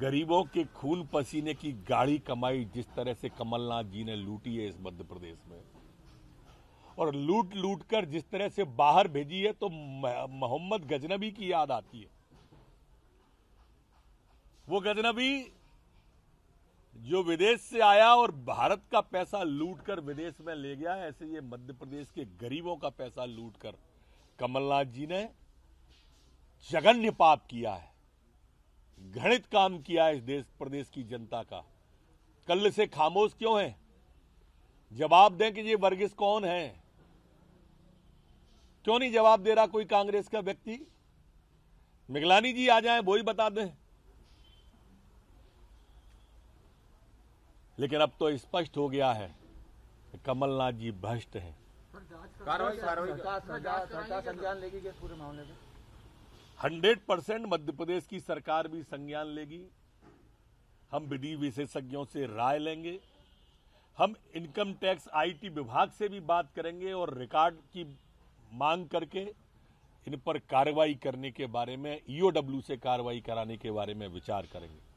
गरीबों के खून पसीने की गाड़ी कमाई जिस तरह से कमलनाथ जी ने लूटी है इस मध्य प्रदेश में और लूट लूट कर जिस तरह से बाहर भेजी है तो मोहम्मद गजनबी की याद आती है वो गजनबी जो विदेश से आया और भारत का पैसा लूट कर विदेश में ले गया ऐसे ये मध्य प्रदेश के गरीबों का पैसा लूट कर कमलनाथ जी ने जघन्य पाप किया है घृणित काम किया इस देश प्रदेश की जनता का कल से खामोश क्यों है जवाब दें कि ये वर्गिस कौन है क्यों नहीं जवाब दे रहा कोई कांग्रेस का व्यक्ति मिगलानी जी आ जाए वो ही बता दें लेकिन अब तो स्पष्ट हो गया है कि कमलनाथ जी भ्रष्ट हैं कार्रवाई कार्रवाई संज्ञान पूरे मामले में हंड्रेड परसेंट मध्य प्रदेश की सरकार भी संज्ञान लेगी हम विधि विशेषज्ञों से राय लेंगे हम इनकम टैक्स आईटी विभाग से भी बात करेंगे और रिकॉर्ड की मांग करके इन पर कार्रवाई करने के बारे में ईओडब्ल्यू e से कार्रवाई कराने के बारे में विचार करेंगे